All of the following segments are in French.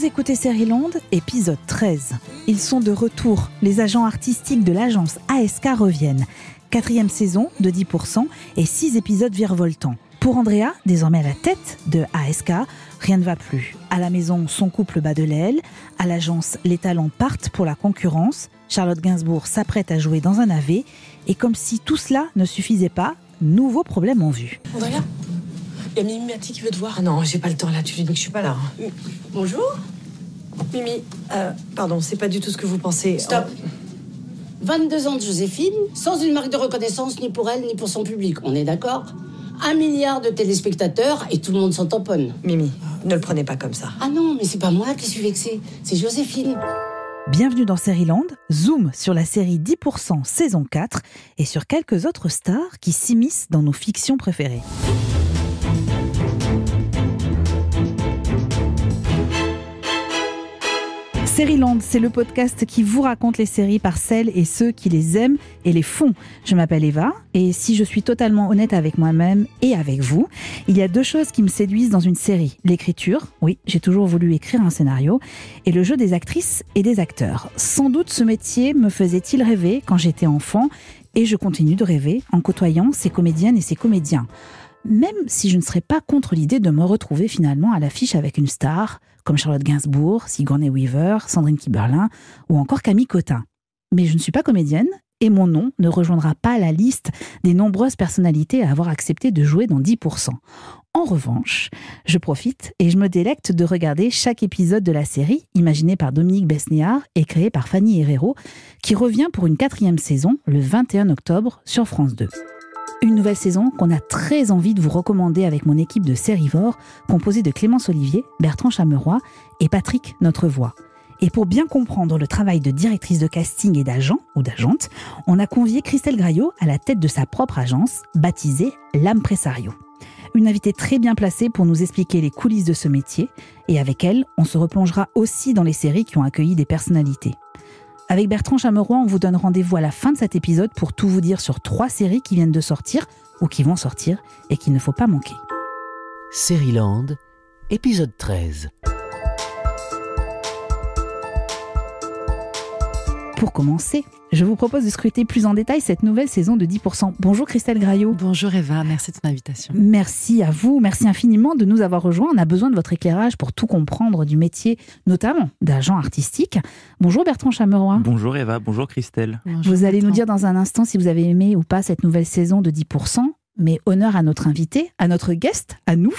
Vous écoutez Land, épisode 13. Ils sont de retour. Les agents artistiques de l'agence ASK reviennent. Quatrième saison de 10% et six épisodes virevoltants. Pour Andrea, désormais à la tête de ASK, rien ne va plus. À la maison, son couple bat de l'aile. À l'agence, les talents partent pour la concurrence. Charlotte Gainsbourg s'apprête à jouer dans un AV. Et comme si tout cela ne suffisait pas, nouveaux problèmes en vue. Andrea il y a Mimi qui veut te voir. Ah non, j'ai pas le temps là, tu lui dis que je suis pas là. Hein. Bonjour Mimi. Euh, pardon, c'est pas du tout ce que vous pensez. Stop 22 ans de Joséphine, sans une marque de reconnaissance ni pour elle ni pour son public, on est d'accord Un milliard de téléspectateurs et tout le monde s'en tamponne. Mimi, ne le prenez pas comme ça. Ah non, mais c'est pas moi qui suis vexée, c'est Joséphine. Bienvenue dans Land. zoom sur la série 10% saison 4 et sur quelques autres stars qui s'immiscent dans nos fictions préférées. Land, c'est le podcast qui vous raconte les séries par celles et ceux qui les aiment et les font. Je m'appelle Eva et si je suis totalement honnête avec moi-même et avec vous, il y a deux choses qui me séduisent dans une série. L'écriture, oui, j'ai toujours voulu écrire un scénario, et le jeu des actrices et des acteurs. Sans doute ce métier me faisait-il rêver quand j'étais enfant et je continue de rêver en côtoyant ces comédiennes et ces comédiens. Même si je ne serais pas contre l'idée de me retrouver finalement à l'affiche avec une star, comme Charlotte Gainsbourg, Sigourney Weaver, Sandrine Kiberlin ou encore Camille Cotin. Mais je ne suis pas comédienne et mon nom ne rejoindra pas la liste des nombreuses personnalités à avoir accepté de jouer dans 10%. En revanche, je profite et je me délecte de regarder chaque épisode de la série, imaginée par Dominique Besnéard et créée par Fanny Herrero, qui revient pour une quatrième saison le 21 octobre sur France 2 une nouvelle saison qu'on a très envie de vous recommander avec mon équipe de Vore, composée de Clémence Olivier, Bertrand Chameroy et Patrick Notre Voix. Et pour bien comprendre le travail de directrice de casting et d'agent ou d'agente, on a convié Christelle Graillot à la tête de sa propre agence, baptisée L'Ampresario. Une invitée très bien placée pour nous expliquer les coulisses de ce métier, et avec elle, on se replongera aussi dans les séries qui ont accueilli des personnalités. Avec Bertrand Chameroy, on vous donne rendez-vous à la fin de cet épisode pour tout vous dire sur trois séries qui viennent de sortir ou qui vont sortir et qu'il ne faut pas manquer. Série Land, épisode 13. Pour commencer, je vous propose de scruter plus en détail cette nouvelle saison de 10%. Bonjour Christelle Graillot. Bonjour Eva, merci de ton invitation. Merci à vous, merci infiniment de nous avoir rejoints. On a besoin de votre éclairage pour tout comprendre du métier, notamment d'agent artistique. Bonjour Bertrand Chameroy. Bonjour Eva, bonjour Christelle. vous allez nous dire dans un instant si vous avez aimé ou pas cette nouvelle saison de 10%. Mais honneur à notre invité, à notre guest, à nous.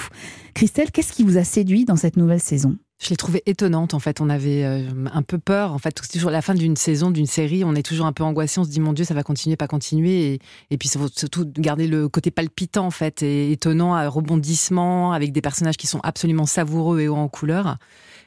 Christelle, qu'est-ce qui vous a séduit dans cette nouvelle saison je l'ai trouvée étonnante en fait. On avait euh, un peu peur en fait. C'est toujours la fin d'une saison, d'une série. On est toujours un peu angoissé. On se dit mon Dieu, ça va continuer, pas continuer. Et, puis surtout garder le côté palpitant en fait et étonnant, à rebondissement avec des personnages qui sont absolument savoureux et hauts en couleur.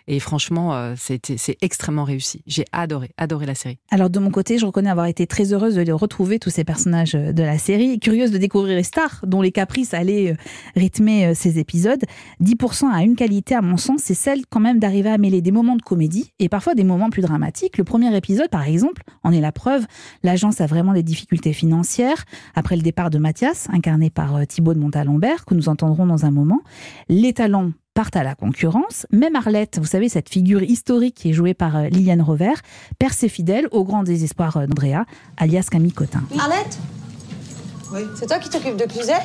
Et franchement, euh, c'est extrêmement réussi. J'ai adoré, adoré la série. Alors de mon côté, je reconnais avoir été très heureuse de retrouver tous ces personnages euh, de la série, curieuse de découvrir les stars dont les caprices allaient euh, rythmer ces épisodes. 10% à une qualité, à mon sens, c'est celle quand même d'arriver à mêler des moments de comédie et parfois des moments plus dramatiques. Le premier épisode, par exemple, en est la preuve. L'agence a vraiment des difficultés financières après le départ de Mathias, incarné par Thibaut de Montalembert, que nous entendrons dans un moment. Les talents partent à la concurrence. Même Arlette, vous savez, cette figure historique qui est jouée par euh, Liliane Rovert, perd ses fidèles au grand désespoir euh, d'Andrea, alias Camille Cotin. Arlette Oui. C'est toi qui t'occupes de Cluzet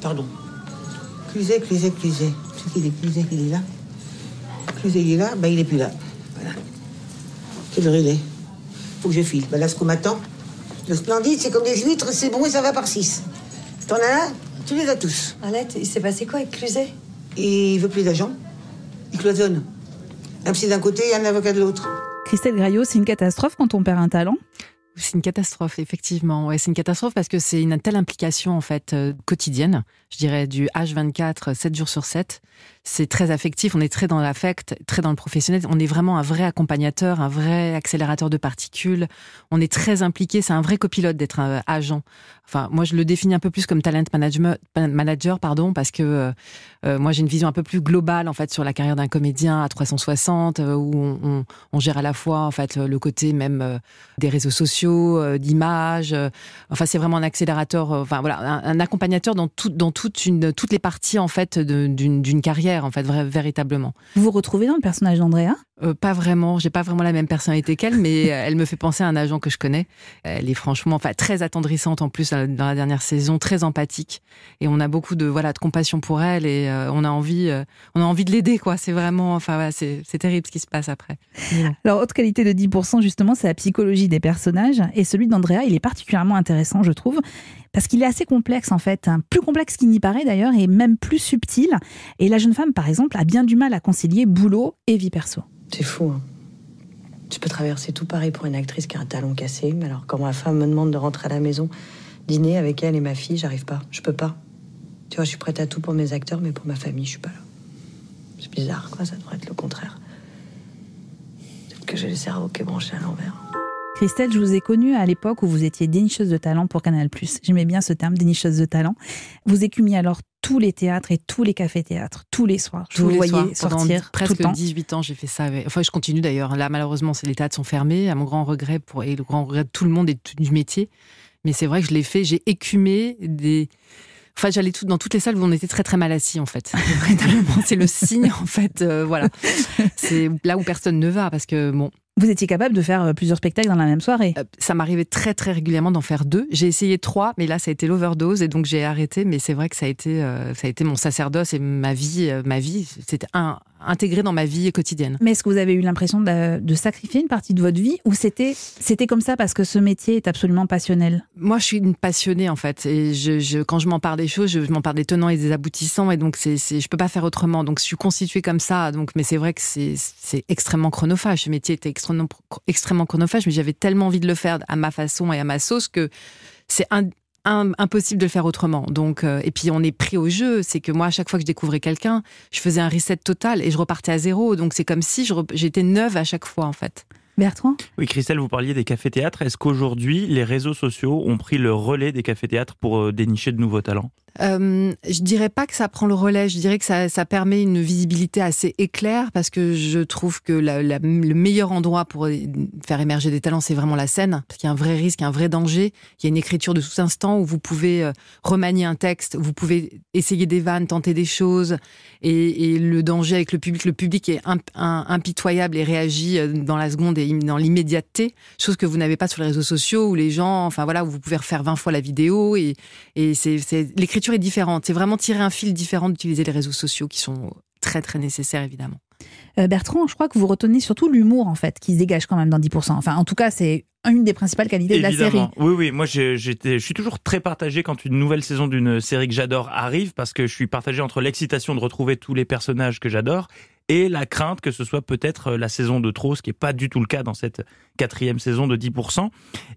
Pardon. Cluzet, Cluzet, Cluzet. Tu sais qu'il est Cluzet, il est là. Cluzet, il est là, ben il est plus là. Voilà. Quelle heure hein. il Faut que je file. Ben là, ce qu'on m'attend, le splendide, c'est comme des huîtres, c'est bon et ça va par six. T'en as un Tu les as tous. Arlette, il s'est passé quoi avec Cluzet il veut plus d'agents. Il cloisonne. Un psy d'un côté et un avocat de l'autre. Christelle Graillot, c'est une catastrophe quand on perd un talent c'est une catastrophe, effectivement. Ouais, c'est une catastrophe parce que c'est une telle implication en fait euh, quotidienne, je dirais du H24, 7 jours sur 7 c'est très affectif, on est très dans l'affect, très dans le professionnel, on est vraiment un vrai accompagnateur, un vrai accélérateur de particules, on est très impliqué, c'est un vrai copilote d'être un euh, agent. Enfin, moi je le définis un peu plus comme talent manager, pardon, parce que euh, euh, moi j'ai une vision un peu plus globale en fait sur la carrière d'un comédien à 360, où on, gère à la fois en fait le côté même des réseaux sociaux, d'image. enfin, c'est vraiment un accélérateur, enfin voilà, un, accompagnateur dans, dans toute une, toutes les parties en fait d'une carrière en fait, véritablement. Vous vous retrouvez dans le personnage d'Andrea euh, Pas vraiment. J'ai pas vraiment la même personnalité qu'elle, mais elle me fait penser à un agent que je connais. Elle est franchement, enfin, très attendrissante en plus dans la dernière saison, très empathique, et on a beaucoup de voilà de compassion pour elle et euh, on a envie, euh, on a envie de l'aider quoi. C'est vraiment, enfin, c'est terrible ce qui se passe après. Alors, autre qualité de 10% justement, c'est la psychologie des personnages et celui d'Andrea, il est particulièrement intéressant, je trouve parce qu'il est assez complexe en fait, hein, plus complexe qu'il n'y paraît d'ailleurs et même plus subtil. Et la jeune femme, par exemple, a bien du mal à concilier boulot et vie perso. C'est fou. Hein. Tu peux traverser tout Paris pour une actrice qui a un talon cassé, mais alors quand ma femme me demande de rentrer à la maison, dîner avec elle et ma fille, j'arrive pas, je peux pas. Tu vois, je suis prête à tout pour mes acteurs, mais pour ma famille, je suis pas là. C'est bizarre, quoi, ça devrait être le contraire. Peut-être que j'ai le cerveau qui est branché à l'envers. Christelle, je vous ai connue à l'époque où vous étiez dénicheuse de talent pour Canal+. J'aimais bien ce terme, dénicheuse de talent. Vous écumiez alors tous les théâtres et tous les cafés-théâtres, tous les soirs. tous vous les soirs, presque 18 ans, j'ai fait ça. Enfin, je continue d'ailleurs. Là, malheureusement, les théâtres sont fermés, à mon grand regret pour... et le grand regret de tout le monde et du métier. Mais c'est vrai que je l'ai fait. J'ai écumé des... Enfin, j'allais dans toutes les salles où on était très très mal assis en fait. Vraiment, c'est le signe en fait. Euh, voilà, c'est là où personne ne va parce que bon, vous étiez capable de faire euh, plusieurs spectacles dans la même soirée euh, Ça m'arrivait très très régulièrement d'en faire deux. J'ai essayé trois, mais là ça a été l'overdose et donc j'ai arrêté. Mais c'est vrai que ça a été euh, ça a été mon sacerdoce et ma vie ma vie. C'était un intégré dans ma vie quotidienne. Mais est-ce que vous avez eu l'impression de, sacrifier une partie de votre vie ou c'était c'était comme ça parce que ce métier est absolument passionnel Moi, je suis une passionnée en fait. Et je, je, quand je des choses, je, m'en parle des tenants et des aboutissants. Et donc, c'est, c'est, je peux pas faire autrement. Donc, je suis constituée comme ça. Donc, mais c'est vrai que c'est, extrêmement chronophage. Ce métier était extrêmement, extrêmement chronophage, mais j'avais tellement envie de le faire à ma façon et à ma sauce que c'est un, impossible de le faire autrement. Donc, euh, et puis on est pris au jeu. C'est que moi, à chaque fois que je découvrais quelqu'un, je faisais un reset total et je repartais à zéro. Donc c'est comme si j'étais neuve à chaque fois, en fait. Bertrand Oui, Christelle, vous parliez des cafés-théâtres. Est-ce qu'aujourd'hui, les réseaux sociaux ont pris le relais des cafés-théâtres pour euh, dénicher de nouveaux talents euh, je dirais pas que ça prend le relais, je dirais que ça, ça permet une visibilité assez éclair parce que je trouve que le meilleur endroit pour faire émerger des talents, c'est vraiment la scène, parce qu'il y a un vrai risque, un vrai danger. Il y a une écriture de sous instant où vous pouvez euh, remanier un texte, vous pouvez essayer des vannes, tenter des choses, et, le danger avec le public, le public est impitoyable et réagit euh, dans la seconde et dans l'immédiateté, chose que vous n'avez pas sur les réseaux sociaux où les gens, enfin voilà, où vous pouvez refaire 20 fois la vidéo et, et c'est l'écriture est différente. C'est vraiment tirer un fil différent d'utiliser les réseaux sociaux qui sont très très nécessaires évidemment. Euh, Bertrand, je crois que vous retenez surtout l'humour en fait qui se dégage quand même dans 10%. Enfin, en tout cas, c'est une des principales qualités de la série. Oui, oui, moi je suis toujours très partagé quand une nouvelle saison d'une série que j'adore arrive parce que je suis partagé entre l'excitation de retrouver tous les personnages que j'adore et la crainte que ce soit peut-être la saison de trop, ce qui n'est pas du tout le cas dans cette quatrième saison de 10%.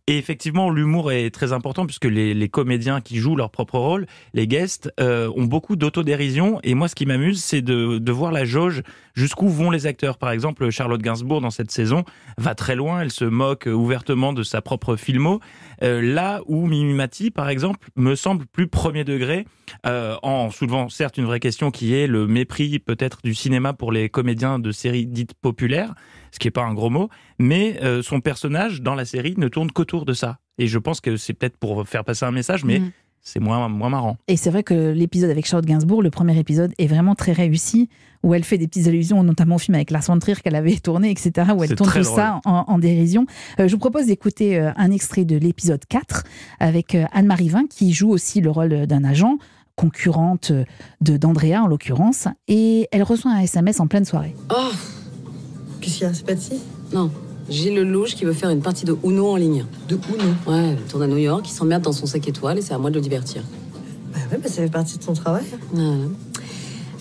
Et effectivement, l'humour est très important puisque les, comédiens qui jouent leur propre rôle, les guests, euh, ont beaucoup d'autodérision. Et moi, ce qui m'amuse, c'est de, de voir la jauge jusqu'où vont les acteurs. Par exemple, Charlotte Gainsbourg, dans cette saison, va très loin. Elle se moque ouvertement de sa propre filmo. Euh, là où Mimimati, par exemple, me semble plus premier degré, euh, en soulevant certes une vraie question qui est le mépris peut-être du cinéma pour les comédiens de séries dites populaires, ce qui n'est pas un gros mot, mais son personnage dans la série ne tourne qu'autour de ça. Et je pense que c'est peut-être pour faire passer un message, mais mm. c'est moins, moins marrant. Et c'est vrai que l'épisode avec Charlotte Gainsbourg, le premier épisode, est vraiment très réussi, où elle fait des petites allusions, notamment au film avec Lars von Trier qu'elle avait tourné, etc., où elle tourne tout ça en, dérision. Euh, je vous propose d'écouter euh, un extrait de l'épisode 4 avec euh, Anne-Marie Vin, qui joue aussi le rôle d'un agent, concurrente de d'Andrea en l'occurrence, et elle reçoit un SMS en pleine soirée. Oh Qu'est-ce qu'il y a C'est si Non. Gilles Lelouch qui veut faire une partie de Uno en ligne. De Uno Ouais, il tourne à New York, il s'emmerde dans son sac étoile et c'est à moi de le divertir. Bah ouais, bah ça fait partie de son travail. Hein.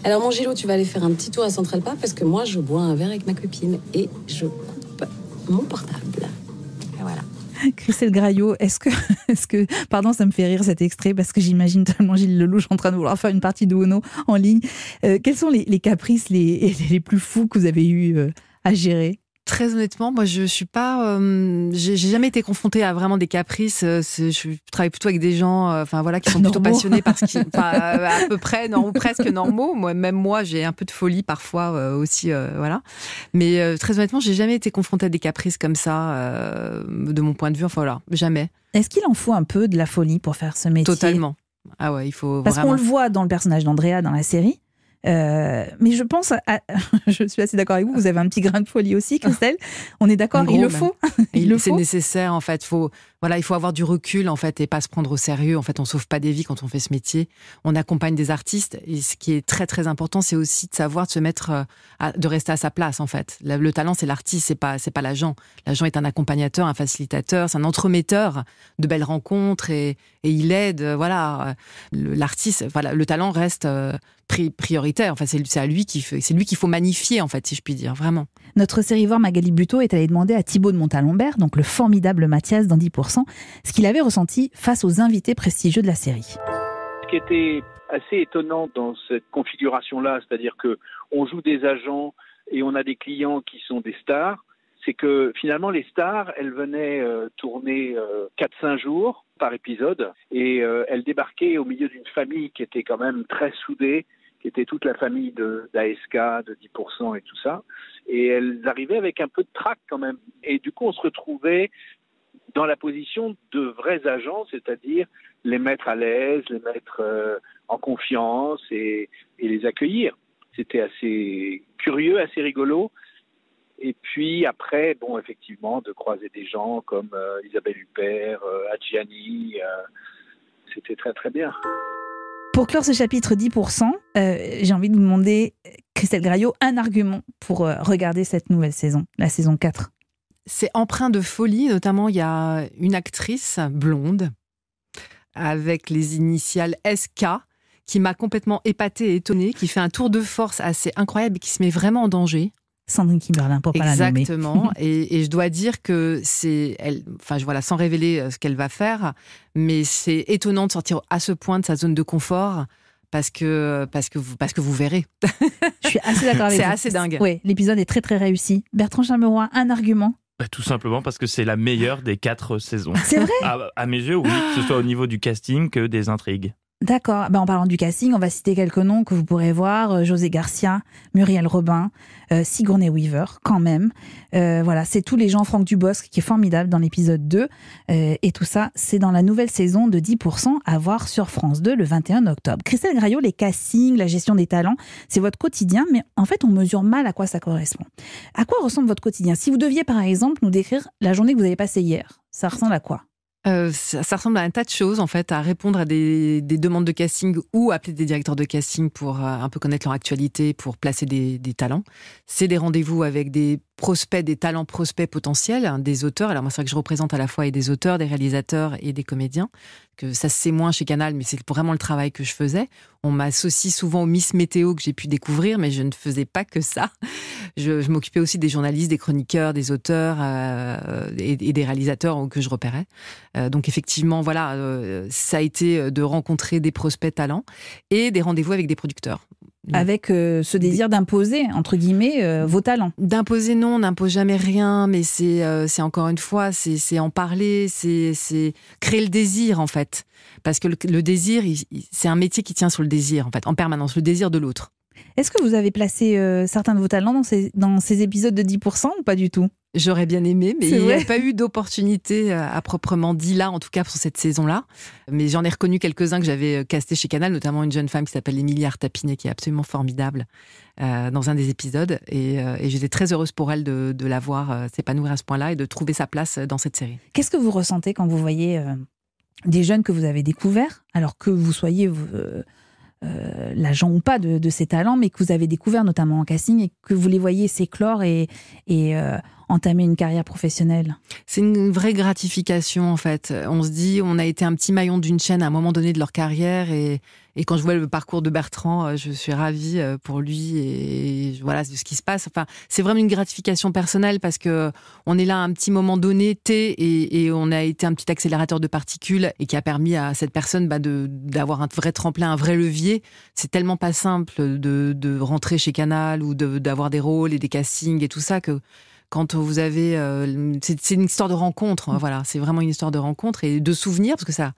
Alors, mon Gilles, tu vas aller faire un petit tour à Central Park parce que moi, je bois un verre avec ma copine et je coupe mon portable. Et voilà. Christelle Graillot, est-ce que, est que, pardon, ça me fait rire cet extrait parce que j'imagine tellement Gilles Lelouch en train de vouloir faire une partie de Uno en ligne. Euh, quels sont les, caprices les, les, plus fous que vous avez eu euh, à gérer Très honnêtement, moi je suis pas, euh, j'ai jamais été confrontée à vraiment des caprices. Euh, je travaille plutôt avec des gens, euh, enfin voilà, qui sont plutôt passionnés parce qu'ils, à peu près, non ou presque normaux. Moi, même moi, j'ai un peu de folie parfois aussi, voilà. Mais très honnêtement, j'ai jamais été confrontée à des caprices comme ça, de mon point de vue. Enfin voilà, jamais. Est-ce qu'il en faut un peu de la folie pour faire ce métier Totalement. Ah ouais, il faut. Parce qu'on le voit dans le personnage d'Andrea dans la série. Euh, mais je pense, à, je suis assez d'accord avec vous, vous avez un petit grain de folie aussi, Christelle. On est d'accord, ah, il le faut. il, il c'est nécessaire en fait. Faut, il faut avoir du recul en fait et pas se prendre au sérieux. En fait, on sauve pas des vies quand on fait ce métier. On accompagne des artistes et ce qui est très très important, c'est aussi de savoir de se mettre, euh, de rester à sa place en fait. Le, talent, c'est l'artiste, c'est pas c'est pas l'agent. L'agent est un accompagnateur, un facilitateur, c'est un entremetteur de belles rencontres et, il aide. Euh, voilà, euh, l'artiste, voilà, le talent reste prioritaire. Enfin, c'est à lui qui c'est lui qu'il faut magnifier en fait, si je puis dire, vraiment. Notre voir Magali Buto est allée demander à Thibaut de Montalembert, donc le formidable Mathias dans 10%, ce qu'il avait ressenti face aux invités prestigieux de la série. Ce qui était assez étonnant dans cette configuration-là, c'est-à-dire que on joue des agents et on a des clients qui sont des stars, c'est que finalement les stars, elles venaient euh, tourner 4-5 euh, jours par épisode et euh, elles débarquaient au milieu d'une famille qui était quand même très soudée, qui était toute la famille d'ASK, de 10% et tout ça. Et elles arrivaient avec un peu de trac quand même. Et du coup, on se retrouvait dans la position de vrais agents, c'est-à-dire les mettre à l'aise, les mettre euh, en confiance et, les accueillir. C'était assez curieux, assez rigolo. Et puis après, bon, effectivement, de croiser des gens comme euh, Isabelle Huppert, euh, euh, c'était très très bien. Pour clore ce chapitre 10%, j'ai envie de vous demander, Christelle Graillot, un argument pour regarder cette nouvelle saison, la saison 4 c'est empreint de folie. Notamment, il y a une actrice blonde avec les initiales SK qui m'a complètement épatée et étonnée, qui fait un tour de force assez incroyable et qui se met vraiment en danger. Sandrine Kimberlin, pour pas Exactement. et, et, je dois dire que c'est, enfin, je, voilà, sans révéler euh, ce qu'elle va faire, mais c'est étonnant de sortir à ce point de sa zone de confort parce que, parce que, vous, parce que vous verrez. Je suis assez d'accord avec vous. C'est assez dingue. Oui, l'épisode est très très réussi. Bertrand Chameroy, un argument bah, tout simplement parce que c'est la meilleure des quatre saisons. C'est vrai ah, à, mes yeux, oui, que ce soit au niveau du casting que des intrigues. D'accord. Bah, en parlant du casting, on va citer quelques noms que vous pourrez voir. Euh, José Garcia, Muriel Robin, euh, Sigourney Weaver, quand même. Euh, voilà, c'est tous les gens. Franck Dubosc, qui est formidable dans l'épisode 2. et tout ça, c'est dans la nouvelle saison de 10% à voir sur France 2 le 21 octobre. Christelle Graillot, les castings, la gestion des talents, c'est votre quotidien, mais en fait, on mesure mal à quoi ça correspond. À quoi ressemble votre quotidien Si vous deviez, par exemple, nous décrire la journée que vous avez passée hier, ça ressemble à quoi euh, ça, ressemble à un tas de choses, en fait, à répondre à des, demandes de casting ou appeler des directeurs de casting pour euh, un peu connaître leur actualité, pour placer des, talents. C'est des rendez-vous avec des prospects, des talents prospects potentiels, hein, des auteurs. Alors moi, c'est vrai que je représente à la fois des auteurs, des réalisateurs et des comédiens, que ça c'est moins chez Canal, mais c'est vraiment le travail que je faisais. On m'associe souvent aux Miss Météo que j'ai pu découvrir, mais je ne faisais pas que ça. Je, m'occupais aussi des journalistes, des chroniqueurs, des auteurs euh, et, des réalisateurs que je repérais. Euh, donc effectivement, voilà, euh, ça a été de rencontrer des prospects talents et des rendez-vous avec des producteurs. Mm. avec euh, ce désir d'imposer, entre guillemets, euh, vos talents. D'imposer, non, on n'impose jamais rien, mais c'est euh, encore une fois, c'est en parler, c'est créer le désir, en fait. Parce que le, le désir, c'est un métier qui tient sur le désir, en fait, en permanence, le désir de l'autre. Est-ce que vous avez placé euh, certains de vos talents dans ces, dans ces épisodes de 10% ou pas du tout J'aurais bien aimé, mais il n'y a pas eu d'opportunité euh, à proprement dit là, en tout cas pour cette saison-là. Mais j'en ai reconnu quelques-uns que j'avais euh, castés chez Canal, notamment une jeune femme qui s'appelle Emilia Tapinet, qui est absolument formidable dans un des épisodes. Et, j'étais très heureuse pour elle de, de la voir s'épanouir à ce point-là et de trouver sa place dans cette série. Qu'est-ce que vous ressentez quand vous voyez des jeunes que vous avez découverts, alors que vous soyez euh, l'agent ou pas de, de, ces talents, mais que vous avez découvert notamment en casting et que vous les voyez s'éclore et, euh, entamer une carrière professionnelle C'est une vraie gratification en fait. On se dit, on a été un petit maillon d'une chaîne à un moment donné de leur carrière et et quand je vois le parcours de Bertrand, euh, je suis ravie euh, pour lui et voilà de ce qui se passe. Enfin, c'est vraiment une gratification personnelle parce que euh, on est là à un petit moment donné, T, et, on a été un petit accélérateur de particules et qui a permis à cette personne bah, d'avoir un vrai tremplin, un vrai levier. C'est tellement pas simple de, de, rentrer chez Canal ou d'avoir des rôles et des castings et tout ça que quand vous avez, c'est une histoire de rencontre. Hein, voilà, c'est vraiment une histoire de rencontre et de souvenirs parce que ça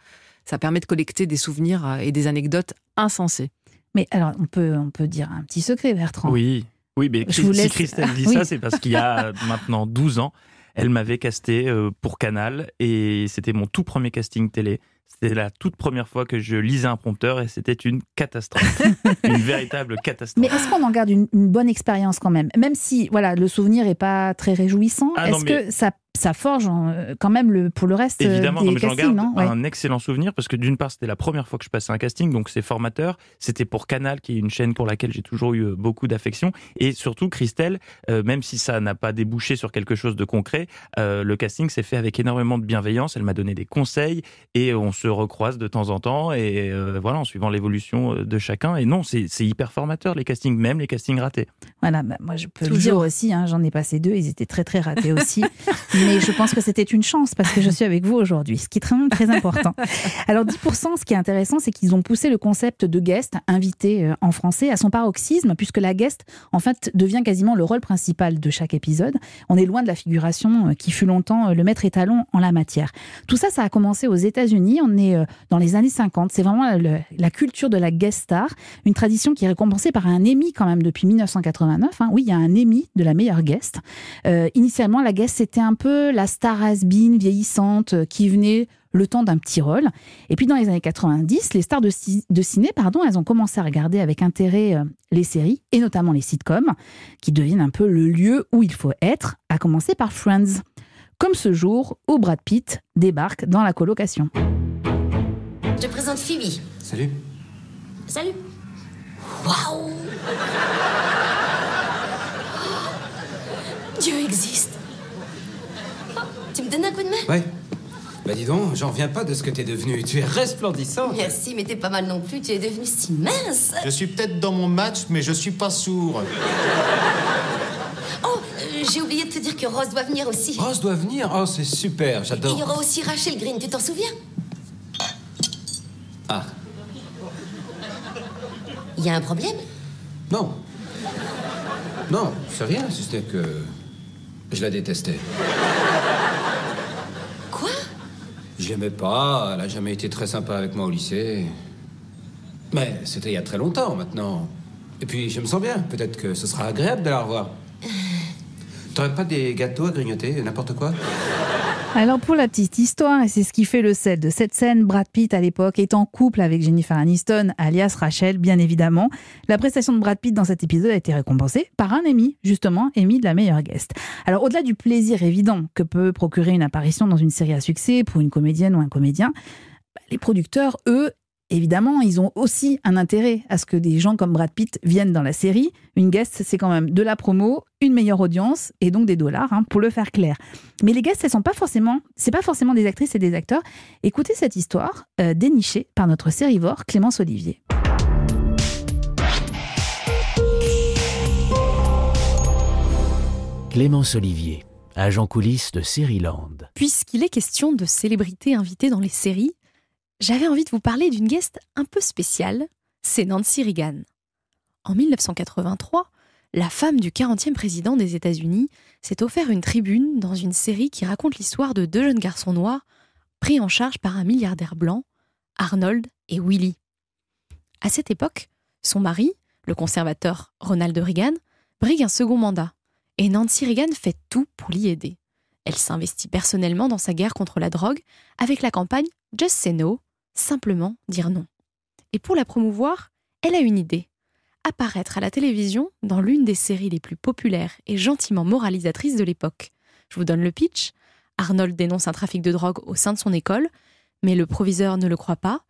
ça permet de collecter des souvenirs euh, et des anecdotes insensées. Mais alors, on peut, on peut dire un petit secret, Bertrand. Oui, oui mais si Christelle dit ça, c'est parce qu'il y a euh, maintenant 12 ans, elle m'avait casté euh, pour Canal et c'était mon tout premier casting télé. C'était la toute première fois que je lisais un prompteur et c'était une catastrophe. une véritable catastrophe. Mais est-ce qu'on en garde une, bonne expérience quand même Même si voilà, le souvenir n'est pas très réjouissant, ah est-ce que ça ça forge hein, quand même le, pour le reste. Euh, Évidemment, des j'en garde un excellent souvenir parce que d'une part, c'était la première fois que je passais un casting, donc c'est formateur. C'était pour Canal, qui est une chaîne pour laquelle j'ai toujours eu euh, beaucoup d'affection. Et surtout, Christelle, euh, même si ça n'a pas débouché sur quelque chose de concret, le casting s'est fait avec énormément de bienveillance. Elle m'a donné des conseils et on se recroise de temps en temps et voilà, en suivant l'évolution de chacun. Et non, c'est hyper formateur les castings, même les castings ratés. Voilà, bah, moi je peux le dire aussi, hein, j'en ai passé deux, ils étaient très très ratés aussi. mais je pense que c'était une chance parce que je suis avec vous aujourd'hui, ce qui est vraiment très important. Alors 10%, ce qui est intéressant, c'est qu'ils ont poussé le concept de guest, invité euh, en français, à son paroxysme, puisque la guest, en fait, devient quasiment le rôle principal de chaque épisode. On est loin de la figuration euh, qui fut longtemps euh, le maître étalon en la matière. Tout ça, ça a commencé aux États-Unis, on est dans les années 50, c'est vraiment la, culture de la guest star, une tradition qui est récompensée par un Emmy quand même depuis 1989. Hein. Oui, il y a un Emmy de la meilleure guest. initialement, la guest, c'était un peu la star has vieillissante euh, qui venait le temps d'un petit rôle. Et puis dans les années 90, les stars de, de, ciné, pardon, elles ont commencé à regarder avec intérêt euh, les séries, et notamment les sitcoms, qui deviennent un peu le lieu où il faut être, à commencer par Friends. Comme ce jour où Brad Pitt débarque dans la colocation. Je présente Phoebe. Salut. Salut. Waouh Dieu existe. Tu me donnes un coup de main Ouais. Bah dis donc, j'en reviens pas de ce que t'es devenu. Tu es resplendissant. Merci, mais t'es pas mal non plus. Tu es devenu si mince. Je suis peut-être dans mon match, mais je suis pas sourd. Oh, euh, j'ai oublié de te dire que Rose doit venir aussi. Rose doit venir Oh, c'est super, j'adore. Il y aura aussi Rachel Green, tu t'en souviens Ah. Il y a un problème Non. Non, c'est rien, c'était que je la détestais. J'aimais pas, elle a jamais été très sympa avec moi au lycée. Mais c'était il y a très longtemps maintenant. Et puis je me sens bien, peut-être que ce sera agréable de la revoir. T'aurais pas des gâteaux à grignoter, n'importe quoi alors pour la petite histoire, et c'est ce qui fait le sel de cette scène, Brad Pitt à l'époque est en couple avec Jennifer Aniston, alias Rachel, bien évidemment. La prestation de Brad Pitt dans cet épisode a été récompensée par un Emmy, justement Emmy de la meilleure guest. Alors au-delà du plaisir évident que peut procurer une apparition dans une série à succès pour une comédienne ou un comédien, les producteurs, eux, évidemment, ils ont aussi un intérêt à ce que des gens comme Brad Pitt viennent dans la série. Une guest, c'est quand même de la promo, une meilleure audience et donc des dollars, hein, pour le faire clair. Mais les guests, ce sont pas forcément, c'est pas forcément des actrices et des acteurs. Écoutez cette histoire euh, dénichée par notre sérivore Clémence Olivier. Clémence Olivier, agent coulisse de Série Puisqu'il est question de célébrités invitées dans les séries, j'avais envie de vous parler d'une guest un peu spéciale, c'est Nancy Reagan. En 1983, la femme du 40e président des États-Unis s'est offert une tribune dans une série qui raconte l'histoire de deux jeunes garçons noirs pris en charge par un milliardaire blanc, Arnold et Willie. À cette époque, son mari, le conservateur Ronald Reagan, brigue un second mandat, et Nancy Reagan fait tout pour l'y aider. Elle s'investit personnellement dans sa guerre contre la drogue avec la campagne Just Say No, simplement dire non. Et pour la promouvoir, elle a une idée. Apparaître à la télévision dans l'une des séries les plus populaires et gentiment moralisatrices de l'époque. Je vous donne le pitch. Arnold dénonce un trafic de drogue au sein de son école, mais le proviseur ne le croit pas.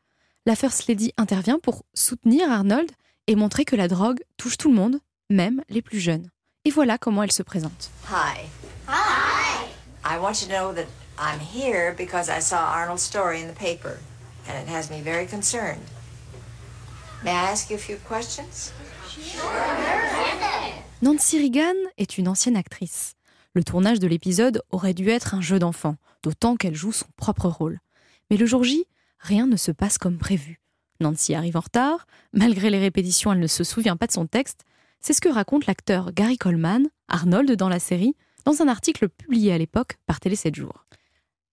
La First Lady intervient pour soutenir Arnold et montrer que la drogue touche tout le monde, même les plus jeunes. Et voilà comment elle se présente. Hi. Hi. I want you to know that I'm here because I saw Arnold's story in the paper and it me very concerned. May I ask you a few questions? Nancy Reagan est une ancienne actrice. Le tournage de l'épisode aurait dû être un jeu d'enfant, d'autant qu'elle joue son propre rôle. Mais le jour J, rien ne se passe comme prévu. Nancy arrive en retard, malgré les répétitions, elle ne se souvient pas de son texte. C'est ce que raconte l'acteur Gary Coleman, Arnold dans la série, dans un article publié à l'époque par Télé 7 jours.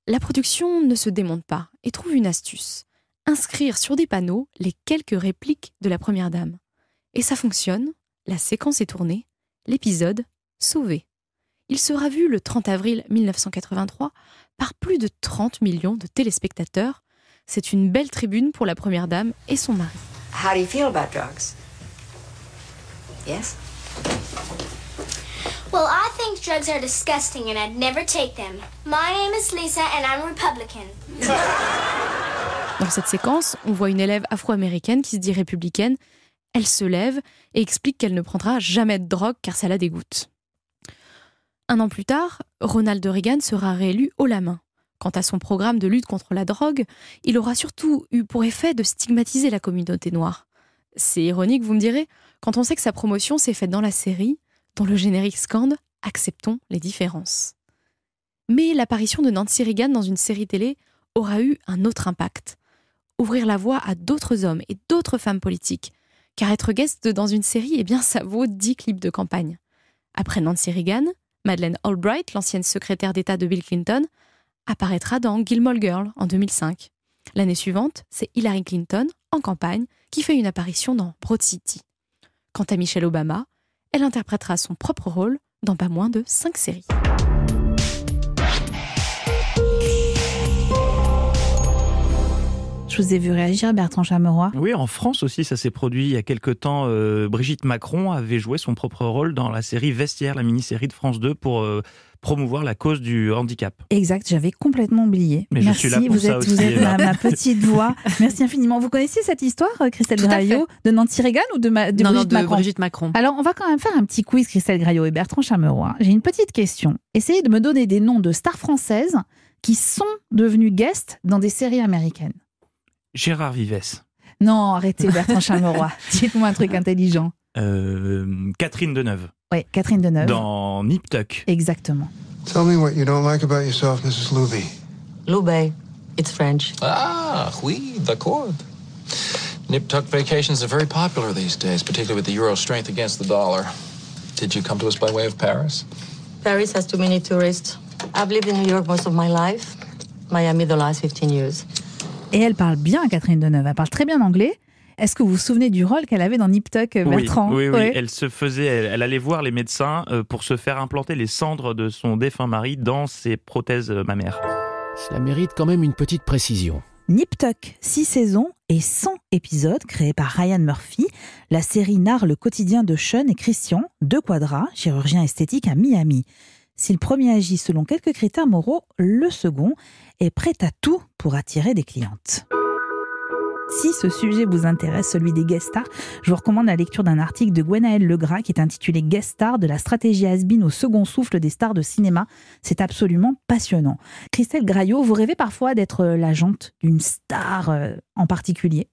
La production ne se démonte pas, et trouve une astuce. Inscrire sur des panneaux les quelques répliques de la Première Dame. Et ça fonctionne, la séquence est tournée, l'épisode sauvé. Il sera vu le 30 avril 1983 par plus de 30 millions de téléspectateurs. C'est une belle tribune pour la Première Dame et son mari. Dans cette séquence, on voit une élève afro-américaine qui se dit républicaine. Elle se lève et explique qu'elle ne prendra jamais de drogue car ça la dégoûte. Un an plus tard, Ronald Reagan sera réélu haut la main. Quant à son programme de lutte contre la drogue, il aura surtout eu pour effet de stigmatiser la communauté noire. C'est ironique, vous me direz, quand on sait que sa promotion s'est faite dans la série dans le générique Scand, acceptons les différences. Mais l'apparition de Nancy Reagan dans une série télé aura eu un autre impact. Ouvrir la voie à d'autres hommes et d'autres femmes politiques. Car être guest dans une série, eh bien, ça vaut 10 clips de campagne. Après Nancy Reagan, Madeleine Albright, l'ancienne secrétaire d'État de Bill Clinton, apparaîtra dans Gilmore Girl en 2005. L'année suivante, c'est Hillary Clinton, en campagne, qui fait une apparition dans Broad City. Quant à Michelle Obama, elle interprétera son propre rôle dans pas moins de 5 séries. je vous ai vu réagir, Bertrand Chameroy. Oui, en France aussi, ça s'est produit il y a quelque temps. Euh, Brigitte Macron avait joué son propre rôle dans la série Vestiaire, la mini-série de France 2, pour... Euh, promouvoir la cause du handicap. Exact, j'avais complètement oublié. Mais Merci, je suis là pour vous, êtes, vous êtes ma, ma, petite voix. Merci infiniment. Vous connaissez cette histoire, euh, Christelle Graillot, de Nancy Reagan ou de, Brigitte, Macron. Alors, on va quand même faire un petit quiz, Christelle Graillot et Bertrand Chameroy. J'ai une petite question. Essayez de me donner des noms de stars françaises qui sont devenues guests dans des séries américaines. Gérard Vives. Non, arrêtez Bertrand Chameroy. Dites-moi un truc intelligent. Euh, Catherine Deneuve. Oui, Catherine Deneuve. Dans Nip Exactement. Tell me what you don't like about yourself, Mrs. Luby. Loubet, it's French. Ah, oui, d'accord. Nip Tuck vacations are very popular these days, particularly with the euro strength against the dollar. Did you come to us by way of Paris? Paris has too many tourists. I've lived in New York most of my life, Miami the last 15 years. Et elle parle bien, Catherine Deneuve. Elle parle très bien anglais. Est-ce que vous vous souvenez du rôle qu'elle avait dans Nip Tuck, Bertrand oui, oui, Elle se faisait, elle, allait voir les médecins euh, pour se faire implanter les cendres de son défunt mari dans ses prothèses euh, mammaires. Cela mérite quand même une petite précision. Nip Tuck, 6 saisons et 100 épisodes créés par Ryan Murphy. La série narre le quotidien de Sean et Christian, deux quadras, chirurgiens esthétiques à Miami. Si le premier agit selon quelques critères moraux, le second est prêt à tout pour attirer des clientes. Si ce sujet vous intéresse, celui des guest stars, je vous recommande la lecture d'un article de Gwenaëlle Legras qui est intitulé Guest de la stratégie has au second souffle des stars de cinéma. C'est absolument passionnant. Christelle Graillot, vous rêvez parfois d'être euh, l'agente d'une star euh, en particulier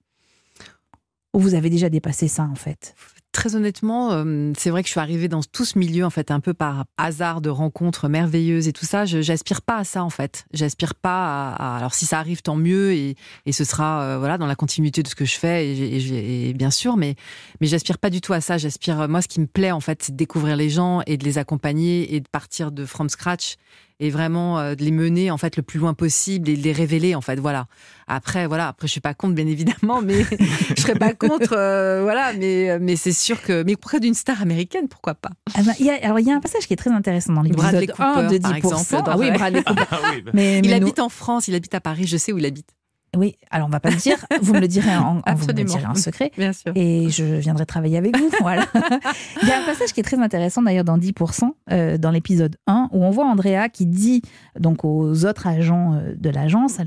Ou vous avez déjà dépassé ça en fait Très honnêtement, euh, c'est vrai que je suis arrivée dans tout ce milieu en fait un peu par hasard de rencontres merveilleuses et tout ça. Je j'aspire pas à ça en fait. J'aspire pas à, alors si ça arrive tant mieux et, et ce sera euh, voilà dans la continuité de ce que je fais et, bien sûr, mais mais j'aspire pas du tout à ça. J'aspire moi ce qui me plaît en fait, c'est de découvrir les gens et de les accompagner et de partir de from scratch et vraiment euh, de les mener en fait le plus loin possible et de les révéler en fait. Voilà. Après voilà, après je suis pas contre bien évidemment, mais je serais pas contre euh, voilà, mais euh, mais c'est sûr que mais près d'une star américaine, pourquoi pas. Ah ben, y a, il y a un passage qui est très intéressant dans l'épisode 1 de 10 ah ah bah. mais, il habite en France, il habite à Paris, je sais où il habite. Oui, alors on va pas le dire, vous me le direz en, vous secret. Bien sûr. Et je viendrai travailler avec vous. Voilà. Il y a un passage qui est très intéressant d'ailleurs dans 10%, euh, dans l'épisode 1, où on voit Andrea qui dit donc aux autres agents euh, de l'agence,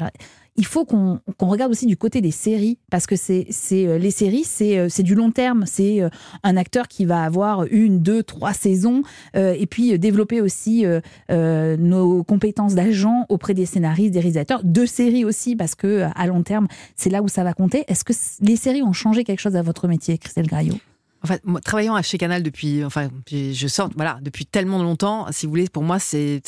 il faut qu'on regarde aussi du côté des séries, parce que c'est euh, les séries, euh, c'est du long terme. C'est euh, un acteur qui va avoir une, deux, trois saisons, et puis développer aussi nos compétences d'agent auprès des scénaristes, des réalisateurs, de séries aussi, parce que à long terme, c'est là où ça va compter. Est-ce que les séries ont changé quelque chose à votre métier, Christelle Graillot Enfin, moi, travaillant à chez Canal depuis, enfin, je sors, voilà, depuis tellement longtemps, si vous voulez, pour moi, c'est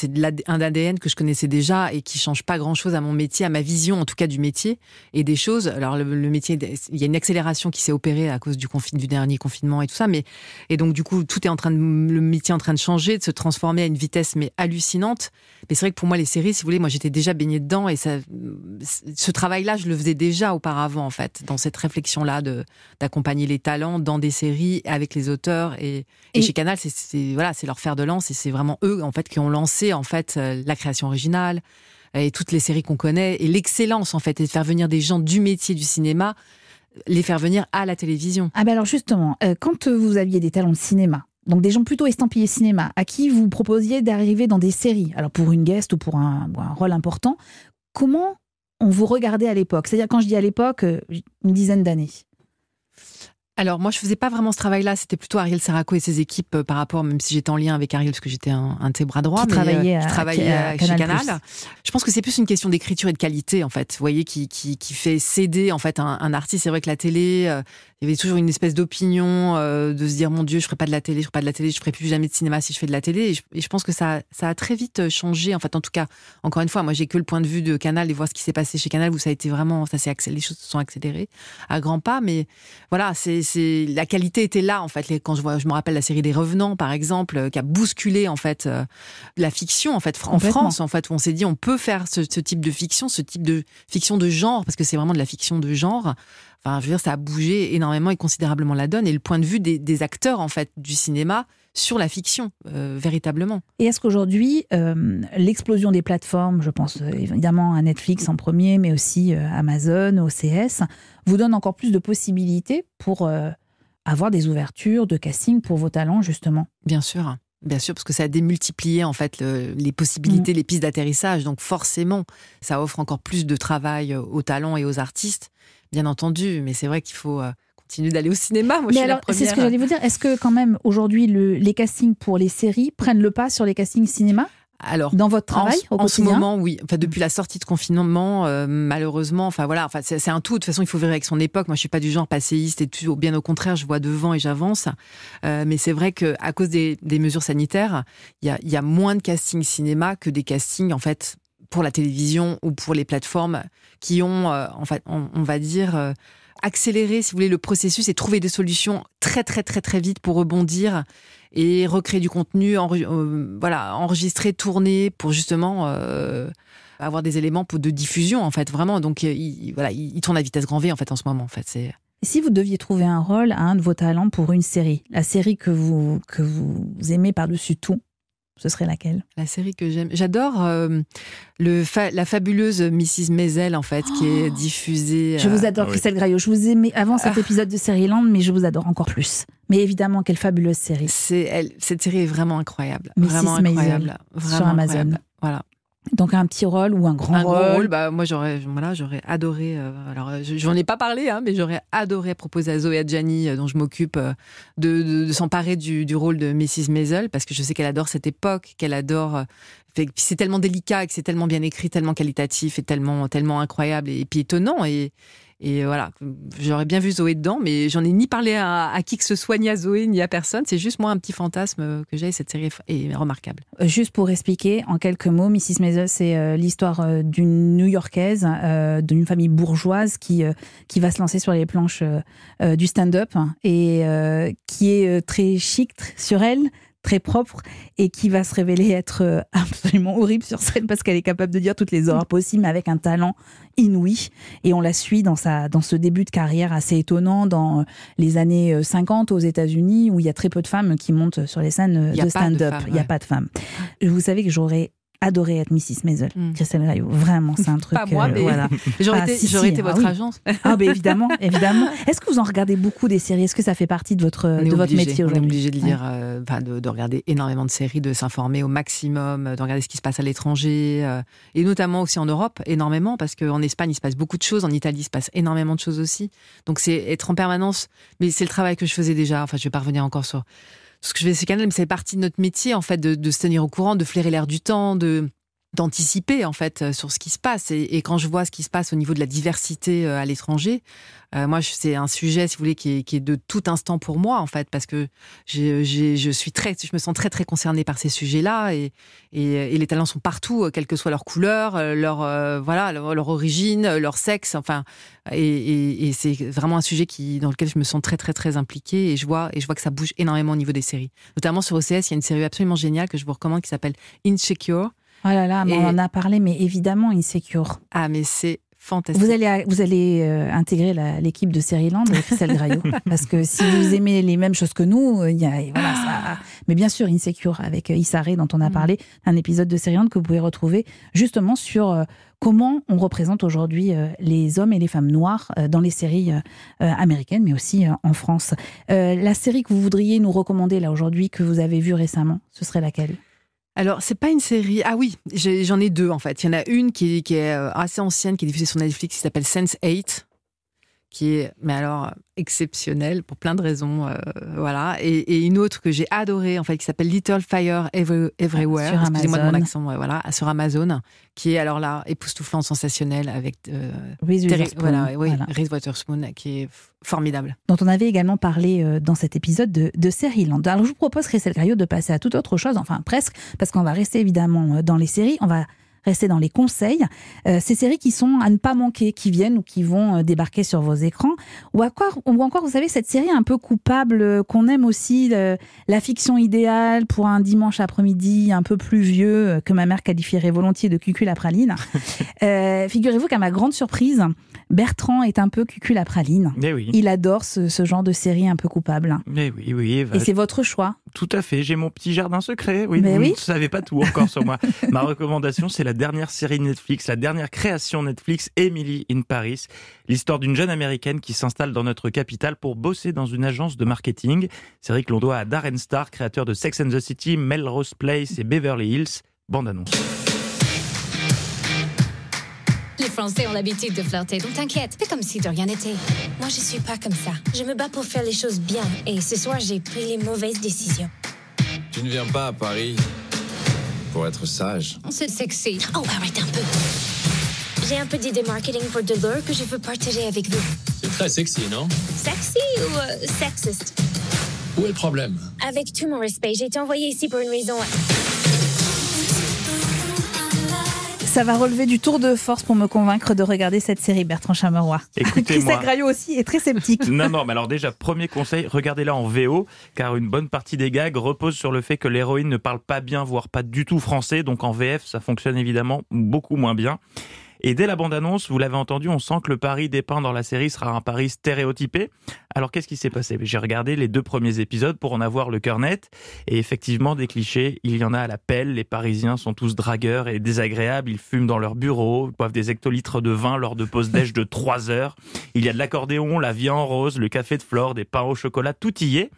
un ADN que je connaissais déjà et qui change pas grand-chose à mon métier, à ma vision, en tout cas, du métier et des choses. Alors, le, métier, il y a une accélération qui s'est opérée à cause du, du dernier confinement et tout ça, mais et donc du coup, tout est en train de, le métier est en train de changer, de se transformer à une vitesse mais hallucinante. Mais c'est vrai que pour moi, les séries, si vous voulez, moi, j'étais déjà baignée dedans et ça, ce travail-là, je le faisais déjà auparavant, en fait, dans cette réflexion-là de d'accompagner les talents dans des séries avec les auteurs et, chez Canal, c'est voilà, c'est leur fer de lance et c'est vraiment eux en fait qui ont lancé en fait euh, la création originale et toutes les séries qu'on connaît et l'excellence en fait et de faire venir des gens du métier du cinéma les faire venir à la télévision. Ah ben alors justement, euh, quand vous aviez des talents de cinéma, donc des gens plutôt estampillés cinéma, à qui vous proposiez d'arriver dans des séries, alors pour une guest ou pour un rôle important, comment on vous regardait à l'époque C'est-à-dire quand je dis à l'époque, euh, une dizaine d'années. Alors moi je faisais pas vraiment ce travail-là, c'était plutôt Ariel Saraco et ses équipes euh, par rapport, même si j'étais en lien avec Ariel parce que j'étais un, un, de ses bras droits, qui euh, travaillait je chez Canal. Je pense que c'est plus une question d'écriture et de qualité en fait, vous voyez, qui, qui, qui fait céder en fait un, un artiste. C'est vrai que la télé, euh, il y avait toujours une espèce d'opinion de se dire mon Dieu, je ferai pas de la télé, je ferai pas de la télé, je ferai plus jamais de cinéma si je fais de la télé. Et je, pense que ça, ça a très vite changé. En fait, en tout cas, encore une fois, moi j'ai que le point de vue de Canal et voir ce qui s'est passé chez Canal où ça a été vraiment, ça s'est les choses sont accélérées à grands pas. Mais voilà, c'est la qualité était là en fait. Quand je vois, je me rappelle la série des Revenants par exemple, euh, qui a bousculé en fait euh, la fiction en fait France en fait où on s'est dit on peut faire ce, type de fiction, ce type de fiction de genre parce que c'est vraiment de la fiction de genre. Enfin, je veux dire, ça a bougé énormément et considérablement la donne et le point de vue des acteurs en fait du cinéma sur la fiction, euh, véritablement. Et est-ce qu'aujourd'hui, euh, l'explosion des plateformes, je pense euh, évidemment à Netflix en premier, mais aussi Amazon, OCS, vous donne encore plus de possibilités pour avoir des ouvertures de casting pour vos talents, justement Bien sûr. Bien sûr, parce que ça a démultiplié en fait les possibilités, mm. les pistes d'atterrissage. Donc forcément, ça offre encore plus de travail aux talents et aux artistes, bien entendu. Mais c'est vrai qu'il faut, continue d'aller au cinéma. Moi, alors, c'est ce que j'allais vous dire. Est-ce que quand même aujourd'hui les castings pour les séries prennent le pas sur les castings cinéma alors, dans votre travail en, ce moment, oui. Enfin, depuis la sortie de confinement, euh, malheureusement, enfin voilà, enfin c'est un tout. De toute façon, il faut vivre avec son époque. Moi, je suis pas du genre passéiste et Bien au contraire, je vois devant et j'avance. Euh, mais c'est vrai que à cause des, mesures sanitaires, il y a, moins de castings cinéma que des castings en fait pour la télévision ou pour les plateformes qui ont, euh, en fait, on va dire accélérer, si vous voulez, le processus et trouver des solutions très, très, très, très vite pour rebondir et recréer du contenu, euh, voilà, enregistrer, tourner pour justement euh, avoir des éléments pour de diffusion, en fait, vraiment. Donc, euh, voilà, il, tourne à vitesse grand V, en fait, en ce moment, en fait. Si vous deviez trouver un rôle à un de vos talents pour une série, la série que vous, que vous aimez par-dessus tout, ce serait laquelle La série que j'aime. J'adore euh, la fabuleuse Mrs. Maisel, en fait, qui est oh diffusée. Euh, je vous adore, ah Christelle Graillot. Je vous aimais avant cet ah. épisode de Série Land, mais je vous adore encore plus. Mais évidemment, quelle fabuleuse série. C'est, cette série est vraiment incroyable. Vraiment incroyable. sur Amazon. Voilà. Donc un petit rôle ou un grand rôle. bah moi j'aurais voilà j'aurais adoré. Euh, alors j'en ai pas parlé hein, mais j'aurais adoré proposer à Zoé à euh, dont je m'occupe euh, de, s'emparer du, rôle de Mrs Maisel parce que je sais qu'elle adore cette époque, qu'elle adore. Euh, c'est tellement délicat, et que c'est tellement bien écrit, tellement qualitatif et tellement tellement incroyable et, et puis étonnant et et voilà, j'aurais bien vu Zoé dedans, mais j'en ai ni parlé à, qui que ce soit, ni à Zoé, ni à personne. C'est juste moi un petit fantasme euh, que j'ai. Cette série est remarquable. Euh, juste pour expliquer en quelques mots, Mrs. Maisel, c'est euh, l'histoire d'une New-Yorkaise, d'une famille bourgeoise qui, qui va se lancer sur les planches du stand-up et qui est très chic sur elle très propre et qui va se révéler être euh, absolument horrible sur scène parce qu'elle est capable de dire toutes les horreurs possibles avec un talent inouï et on la suit dans sa dans ce début de carrière assez étonnant dans euh, les années 50 euh, aux États-Unis où il y a très peu de femmes qui montent sur les scènes de stand-up, il n'y a pas de femmes. Vous savez que j'aurais adoré être Mrs. Maisel, hmm. Christelle Vraiment, c'est un truc. Pas moi, euh, voilà. Ah, j'aurais si, été, ah votre agence. Ah, mais bah, évidemment, évidemment. Est-ce que vous en regardez beaucoup des séries Est-ce que ça fait partie de votre, de votre métier aujourd'hui On est obligé de lire, euh, de, regarder énormément de séries, de s'informer au maximum, de regarder ce qui se passe à l'étranger, euh, et notamment aussi en Europe, énormément, parce qu'en Espagne, il se passe beaucoup de choses, en Italie, il se passe énormément de choses aussi. Donc, c'est être en permanence, mais c'est le travail que je faisais déjà. Enfin, je vais pas revenir encore sur ce que je vais essayer quand c'est partie de notre métier, en fait, de se tenir au courant, de flairer l'air du temps, de, d'anticiper en fait euh, sur ce qui se passe. Et, quand je vois ce qui se passe au niveau de la diversité euh, à l'étranger, euh, moi c'est un sujet, si vous voulez, qui est, de tout instant pour moi en fait, parce que je, suis très, je me sens très très concernée par ces sujets-là. Et, et, les talents sont partout, quelle que soit leur couleur, leur voilà, leur, origine, leur sexe, enfin. Et, c'est vraiment un sujet qui, dans lequel je me sens très très très impliquée. Et je vois et je vois que ça bouge énormément au niveau des séries, notamment sur OCS. Il y a une série absolument géniale que je vous recommande qui s'appelle Insecure. Oh on en a parlé, mais évidemment, Insecure. Ah, mais c'est fantastique. Vous allez, euh, intégrer l'équipe de Série Land Christelle Graillot, parce que si vous aimez les mêmes choses que nous, euh, il y a, ça... Ah. Mais bien sûr, Insecure, avec euh, Issaré, dont on a mm. parlé, un épisode de Série Land que vous pouvez retrouver justement sur... comment on représente aujourd'hui les hommes et les femmes noirs dans les séries américaines, mais aussi en France. la série que vous voudriez nous recommander là aujourd'hui, que vous avez vue récemment, ce serait laquelle alors, c'est pas une série. Ah oui, j'en ai deux en fait. Il y en a une qui, est euh, assez ancienne, qui est diffusée sur Netflix, qui s'appelle Sense 8 qui est, mais alors, exceptionnel pour plein de raisons. Euh, voilà. Et, une autre que j'ai adorée, en fait, qui s'appelle Little Fire Everywhere. Excusez-moi de mon accent, voilà, sur Amazon, qui est alors là, époustouflant, sensationnel, avec euh, Reese qui est formidable. Dont on avait également parlé euh, dans cet épisode de, de série Land. Alors, je vous propose, Christelle Cario, de passer à toute autre chose, enfin presque, parce qu'on va rester évidemment euh, dans les séries. On va rester dans les conseils, euh, ces séries qui sont à ne pas manquer, qui viennent ou qui vont euh, débarquer sur vos écrans, ou encore, ou encore vous savez, cette série un peu coupable euh, qu'on aime aussi, la fiction idéale pour un dimanche après-midi un peu plus vieux, que ma mère qualifierait volontiers de cucul à praline. Figurez-vous qu'à ma grande surprise, Bertrand est un peu cucul à praline. oui. Il adore ce, genre de série un peu coupable. Mais oui, oui. Et c'est votre choix. Tout à fait. J'ai mon petit jardin secret. Oui, vous ne savez pas tout encore sur moi. Ma recommandation, c'est la dernière série Netflix, la dernière création Netflix, Emily in Paris. L'histoire d'une jeune américaine qui s'installe dans notre capitale pour bosser dans une agence de marketing. Série que l'on doit à Darren Star, créateur de Sex and the City, Melrose Place et Beverly Hills. Bande annonce. Français ont l'habitude de flirter, donc t'inquiète, c'est comme si de rien n'était. Moi, je suis pas comme ça. Je me bats pour faire les choses bien, et ce soir, j'ai pris les mauvaises décisions. Tu ne viens pas à Paris pour être sage. C'est sexy. Oh, arrête bah un peu. J'ai un peu d'idée marketing pour Delore que je veux partager avec vous. C'est très sexy, non Sexy ou euh, sexiste Où est le problème Avec tout mon respect, j'ai été envoyé ici pour une raison. Ça va relever du tour de force pour me convaincre de regarder cette série, Bertrand Chamerois. Christophe Graillot aussi est très sceptique. Non, non, mais alors déjà, premier conseil, regardez-la en VO, car une bonne partie des gags repose sur le fait que l'héroïne ne parle pas bien, voire pas du tout français, donc en VF, ça fonctionne évidemment beaucoup moins bien. Et dès la bande-annonce, vous l'avez entendu, on sent que le Paris dépeint dans la série sera un Paris stéréotypé. Alors qu'est-ce qui s'est passé J'ai regardé les deux premiers épisodes pour en avoir le cœur net. Et effectivement, des clichés, il y en a à la pelle. Les Parisiens sont tous dragueurs et désagréables. Ils fument dans leur bureau, boivent des hectolitres de vin lors de pauses déj de 3 heures. Il y a de l'accordéon, la vie en rose, le café de Flore, des pains au chocolat, tout y est.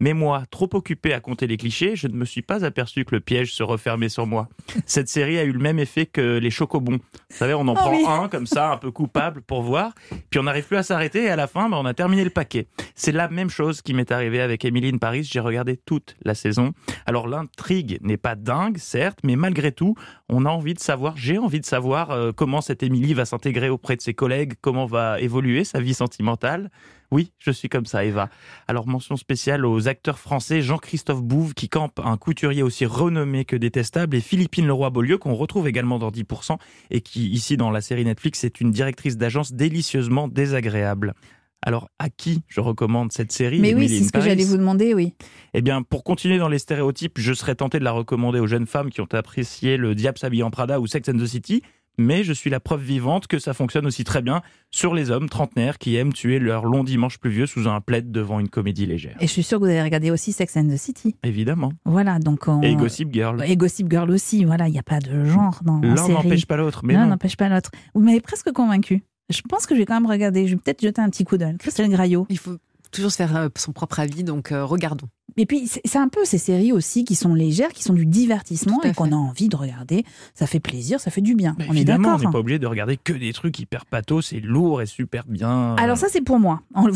Mais moi, trop occupé à compter les clichés, je ne me suis pas aperçu que le piège se refermait sur moi. Cette série a eu le même effet que les chocobons. Vous savez, on en ah prend un comme ça, un peu coupable pour voir, puis on n'arrive plus à s'arrêter et à la fin, ben, on a terminé le paquet. C'est la même chose qui m'est arrivée avec Emily in Paris. J'ai regardé toute la saison. Alors l'intrigue n'est pas dingue, certes, mais malgré tout, on a envie de savoir, j'ai envie de savoir euh, comment cette Emily va s'intégrer auprès de ses collègues, comment va évoluer sa vie sentimentale. Oui, je suis comme ça, Eva. Alors, mention spéciale aux acteurs français Jean-Christophe Bouve, qui campe un couturier aussi renommé que détestable, et Philippine Leroy-Beaulieu, qu'on retrouve également dans 10%, et qui, ici, dans la série Netflix, est une directrice d'agence délicieusement désagréable. Alors, à qui je recommande cette série Mais oui, c'est ce que j'allais vous demander, oui. Eh bien, pour continuer dans les stéréotypes, je serais tenté de la recommander aux jeunes femmes qui ont apprécié Le Diable s'habille en Prada ou Sex and the City, mais je suis la preuve vivante que ça fonctionne aussi très bien sur les hommes trentenaires qui aiment tuer leur long dimanche pluvieux sous un plaid devant une comédie légère. Et je suis sûre que vous avez regardé aussi Sex and the City. Évidemment. Voilà, donc Et Gossip Girl. Et Gossip Girl aussi, voilà, il n'y a pas de genre dans L'un n'empêche pas l'autre, mais L'un n'empêche pas l'autre. Vous m'avez presque convaincu. Je pense que je vais quand même regarder, je vais peut-être jeter un petit coup d'œil. Christelle Graillot. Il faut toujours se faire euh, son propre avis, donc euh, regardons. Et puis, c'est un peu ces séries aussi qui sont légères, qui sont du divertissement et qu'on a envie de regarder. Ça fait plaisir, ça fait du bien. on évidemment, on n'est hein. pas obligé de regarder que des trucs hyper pathos et lourd et super bien. Alors ça, c'est pour moi. Ah.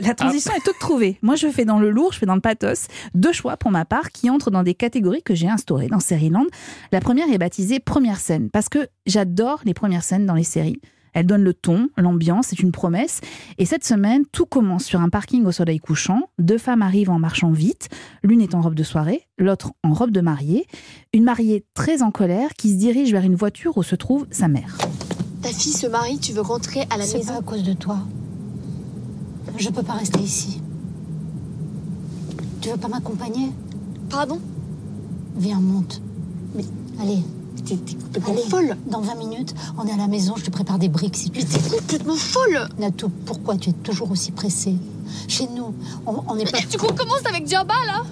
La, transition ah. est toute trouvée. Moi, je fais dans le lourd, je fais dans le pathos. Deux choix pour ma part qui entrent dans des catégories que j'ai instaurées dans Land. La première est baptisée première scène parce que j'adore les premières scènes dans les séries. Elle donne le ton, l'ambiance, c'est une promesse. Et cette semaine, tout commence sur un parking au soleil couchant. Deux femmes arrivent en marchant vite. L'une est en robe de soirée, l'autre en robe de mariée. Une mariée très en colère qui se dirige vers une voiture où se trouve sa mère. Ta fille se marie, tu veux rentrer à la maison. à cause de toi. Je peux pas rester ici. Tu veux pas m'accompagner Pardon Viens, monte. Mais allez, T'es complètement folle. Dans 20 minutes, on est à la maison, je te prépare des briques si tu veux. T'es complètement folle. Nato, pourquoi tu es toujours aussi pressée Chez nous, on n'est pas. Tu recommences avec Diaba là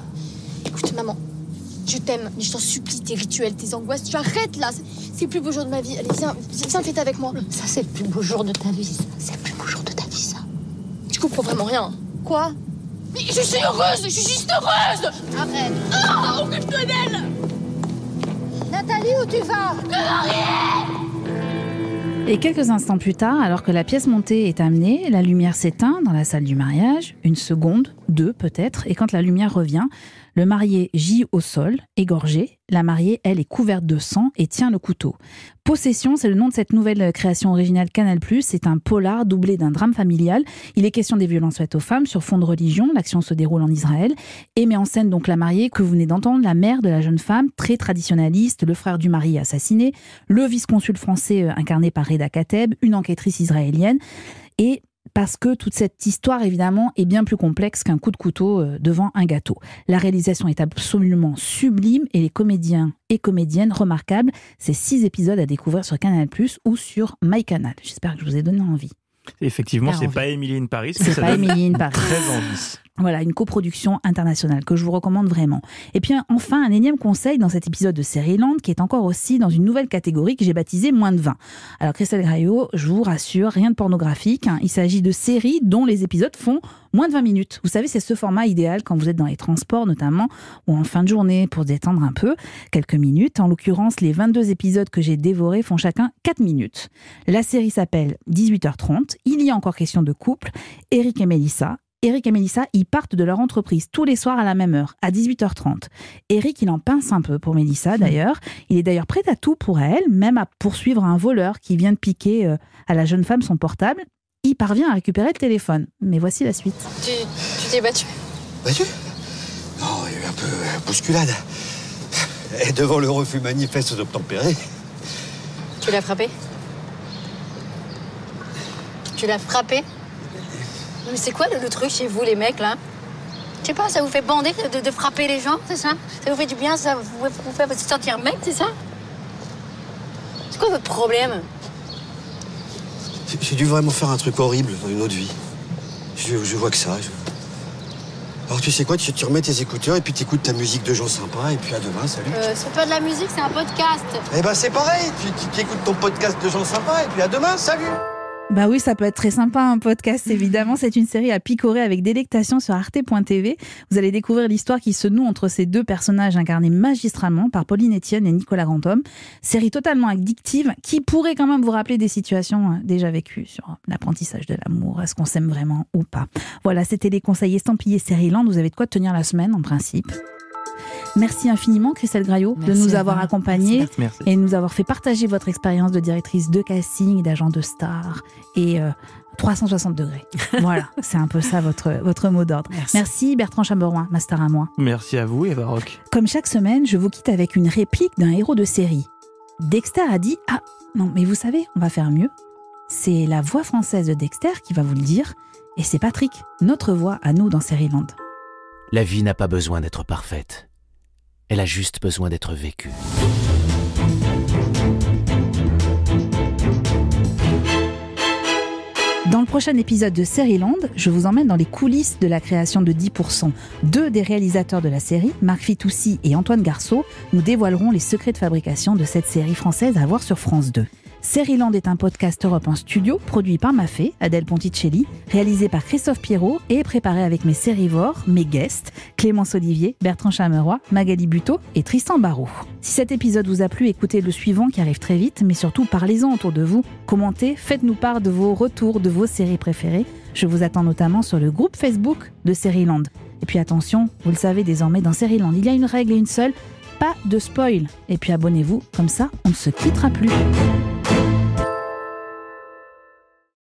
Écoute, maman, je t'aime, je t'en supplie, tes rituels, tes angoisses, tu arrêtes là. C'est le plus beau jour de ma vie. Allez, viens, viens fêter avec moi. Ça, c'est le plus beau jour de ta vie. C'est le plus beau jour de ta vie, ça. Tu comprends vraiment rien. Quoi mais je suis heureuse, je suis juste heureuse Arrête Oh, ah, occupe-toi Nathalie, où tu vas et quelques instants plus tard, alors que la pièce montée est amenée, la lumière s'éteint dans la salle du mariage, une seconde, deux peut-être, et quand la lumière revient, le marié gît au sol, égorgé. La mariée, elle, est couverte de sang et tient le couteau. Possession, c'est le nom de cette nouvelle euh, création originale Canal+. C'est un polar doublé d'un drame familial. Il est question des violences faites aux femmes sur fond de religion. L'action se déroule en Israël et met en scène donc la mariée que vous venez d'entendre, la mère de la jeune femme, très traditionnaliste, le frère du mari assassiné, le vice-consul français euh, incarné par Reda Kateb, une enquêtrice israélienne. Et parce que toute cette histoire, évidemment, est bien plus complexe qu'un coup de couteau euh, devant un gâteau. La réalisation est absolument sublime et les comédiens et comédiennes remarquables. Ces six épisodes à découvrir sur Canal ⁇ ou sur MyCanal. J'espère que je vous ai donné envie. Effectivement, c'est pas Émilie in Paris, c'est pas Émilie in Paris. Voilà, une coproduction internationale que je vous recommande vraiment. Et puis enfin, un énième conseil dans cet épisode de Série Land qui est encore aussi dans une nouvelle catégorie que j'ai baptisée moins de 20. Alors Christelle Graillot, je vous rassure, rien de pornographique. Hein. Il s'agit de séries dont les épisodes font moins de 20 minutes. Vous savez, c'est ce format idéal quand vous êtes dans les transports notamment ou en fin de journée pour détendre un peu, quelques minutes. En l'occurrence, les 22 épisodes que j'ai dévorés font chacun 4 minutes. La série s'appelle 18h30 il y a encore question de couple, Eric et Mélissa. Eric et Mélissa, ils partent de leur entreprise tous les soirs à la même heure, à 18h30. Eric, il en pince un peu pour Mélissa hmm. d'ailleurs. Il est d'ailleurs prêt à tout pour elle, même à poursuivre un voleur qui vient de piquer euh, à la jeune femme son portable. Il parvient à récupérer le téléphone. Mais voici la suite. Tu, t'es battu Battu Non, il y a eu un peu euh, bousculade. Et devant le refus manifeste d'obtempérer. Tu l'as frappé tu l'as frappé Mais c'est quoi le, truc chez vous, les mecs, là Je sais pas, ça vous fait bander de, frapper les gens, c'est ça Ça vous fait du bien, ça vous, vous fait vous sentir mec, c'est ça C'est quoi votre problème J'ai dû vraiment faire un truc horrible dans une autre vie. Je, vois que ça. Alors tu sais quoi, tu, remets tes écouteurs et puis t'écoutes ta musique de gens sympas et puis à demain, salut. Euh, c'est pas de la musique, c'est un podcast. Eh ben c'est pareil, tu, tu écoutes ton podcast de gens sympas et puis à demain, salut. Bah oui, ça peut être très sympa un podcast, évidemment. C'est une série à picorer avec délectation sur arte.tv. Vous allez découvrir l'histoire qui se noue entre ces deux personnages incarnés magistralement par Pauline Etienne et Nicolas Grandhomme. Série totalement addictive qui pourrait quand même vous rappeler des situations euh, déjà vécues sur l'apprentissage de l'amour, est-ce qu'on s'aime vraiment ou pas. Voilà, c'était les conseils estampillés Série Land. Vous avez de quoi tenir la semaine en principe. Merci infiniment, Christelle Graillot, de nous avoir accompagnés et de nous avoir fait partager votre expérience de directrice de casting, et d'agent de star et 360 euh, degrés. voilà, c'est un peu ça votre, votre mot d'ordre. Merci. Bertrand Chamberouin, master à moi. Merci à vous Eva Rock. Comme chaque semaine, je vous quitte avec une réplique d'un héros de série. Dexter a dit Ah, non, mais vous savez, on va faire mieux. C'est la voix française de Dexter qui va vous le dire, et c'est Patrick, notre voix à nous dans Série Land. La vie n'a pas besoin d'être parfaite. Elle a juste besoin d'être vécue. Dans le prochain épisode de Série Land, je vous emmène dans les coulisses de la création de 10%. Deux des réalisateurs de la série, Marc Fitoussi et Antoine Garceau, nous dévoileront les secrets de fabrication de cette série française à voir sur France 2. Sériland est un podcast Europe en studio, produit par ma fée, Adèle Ponticelli, réalisé par Christophe Pierrot et préparé avec mes sérivores, mes guests, Clémence Olivier, Bertrand Chameroy, Magali Buteau et Tristan Barrault. Si cet épisode vous a plu, écoutez le suivant qui arrive très vite, mais surtout parlez-en autour de vous, commentez, faites-nous part de vos retours, de vos séries préférées. Je vous attends notamment sur le groupe Facebook de Seriland. Et puis attention, vous le savez désormais, dans Seriland, il y a une règle et une seule, pas de spoil. Et puis abonnez-vous, comme ça on ne se quittera plus.